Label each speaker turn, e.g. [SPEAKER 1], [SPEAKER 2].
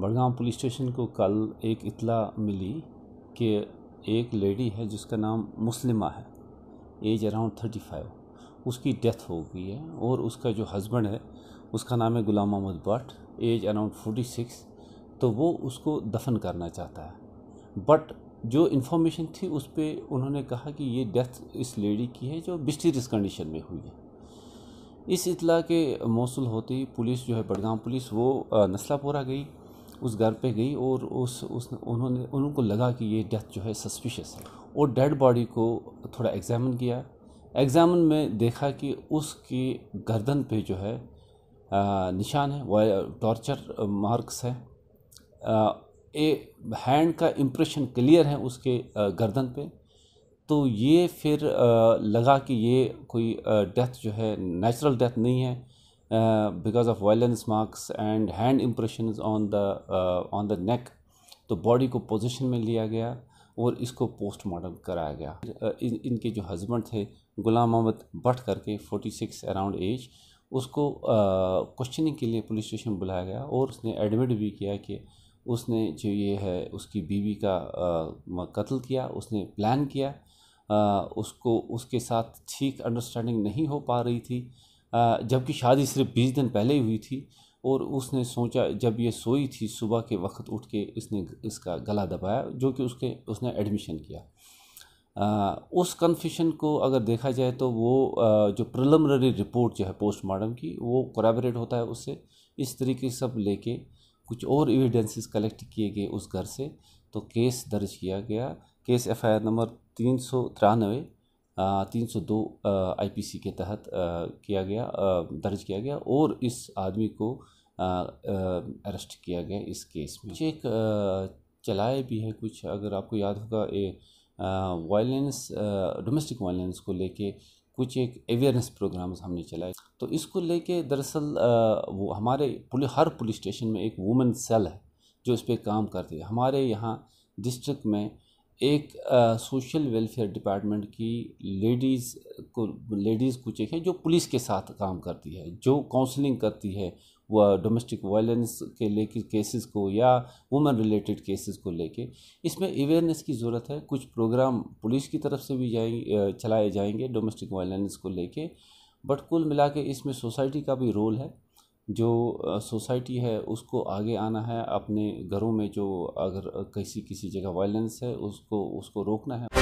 [SPEAKER 1] Badgaon police station को कल एक इतला मिली कि एक लेडी है जिसका नाम मुस्लिमा है एज अराउंड थर्टी फाइव उसकी डेथ हो गई है और उसका जो हस्बैंड है उसका नाम है Ghulam Mohammad Bhatt age around forty six तो वो उसको दफन करना चाहता है बट जो इन्फॉर्मेशन थी उस पर उन्होंने कहा कि ये डेथ इस लेडी की है जो बिस्टीरियस कंडीशन में हुई है इस इतला के मौसू होते ही पुलिस जो है बड़गाम पुलिस वो नस्लापोरा गई उस घर पे गई और उस उस उन्होंने उनको लगा कि ये डेथ जो है सस्पिशियस है और डेड बॉडी को थोड़ा एग्जामिन किया एग्ज़ामिन में देखा कि उसकी गर्दन पे जो है आ, निशान है वह टॉर्चर मार्क्स है आ, ए हैंड का इम्प्रेशन क्लियर है उसके गर्दन पे तो ये फिर लगा कि ये कोई डेथ जो है नेचुरल डेथ नहीं है because of violence marks and hand impression on the on the neck तो बॉडी को पोजिशन में लिया गया और इसको पोस्टमार्टम कराया गया uh, इन, इनके जो हस्बैंड थे गुलाम मोहम्मद भट करके फोर्टी सिक्स अराउंड एज उसको क्वेश्चनिंग uh, के लिए पुलिस स्टेशन बुलाया गया और उसने एडमिट भी किया कि उसने जो ये है उसकी बीवी का uh, कत्ल किया उसने प्लान किया आ, उसको उसके साथ ठीक अंडरस्टैंडिंग नहीं हो पा रही थी जबकि शादी सिर्फ बीस दिन पहले ही हुई थी और उसने सोचा जब ये सोई थी सुबह के वक्त उठ के इसने इसका गला दबाया जो कि उसके उसने एडमिशन किया आ, उस कन्फेशन को अगर देखा जाए तो वो आ, जो प्रिलिमिनरी रिपोर्ट जो है पोस्टमार्टम की वो कोराबरेट होता है उससे इस तरीके से सब लेके कुछ और एविडेंसेस कलेक्ट किए गए उस घर से तो केस दर्ज किया गया केस एफ नंबर तीन सौ तिरानवे तीन सौ दो आई पी सी के तहत किया गया दर्ज किया गया और इस आदमी को अरेस्ट किया गया इस केस में एक चलाए भी है कुछ अगर आपको याद होगा वायलेंस डोमेस्टिक वायलेंस को लेके कुछ एक अवेयरनेस प्रोग्राम्स हमने चलाए तो इसको लेके दरअसल वो हमारे पुलिस हर पुलिस स्टेशन में एक वुमेन सेल है जो इस पर काम करती है हमारे यहाँ डिस्ट्रिक्ट में एक सोशल वेलफेयर डिपार्टमेंट की लेडीज़ को लेडीज़ कुछ एक है जो पुलिस के साथ काम करती है जो काउंसलिंग करती है वह डोमेस्टिक वायलेंस के लेके केसेस को या वुमेन रिलेटेड केसेस को लेके इसमें अवेयरनेस की ज़रूरत है कुछ प्रोग्राम पुलिस की तरफ से भी जाए चलाए जाएंगे डोमेस्टिक वायलेंस को लेके बट कुल मिला के इसमें सोसाइटी का भी रोल है जो सोसाइटी है उसको आगे आना है अपने घरों में जो अगर किसी किसी जगह वायलेंस है उसको उसको रोकना है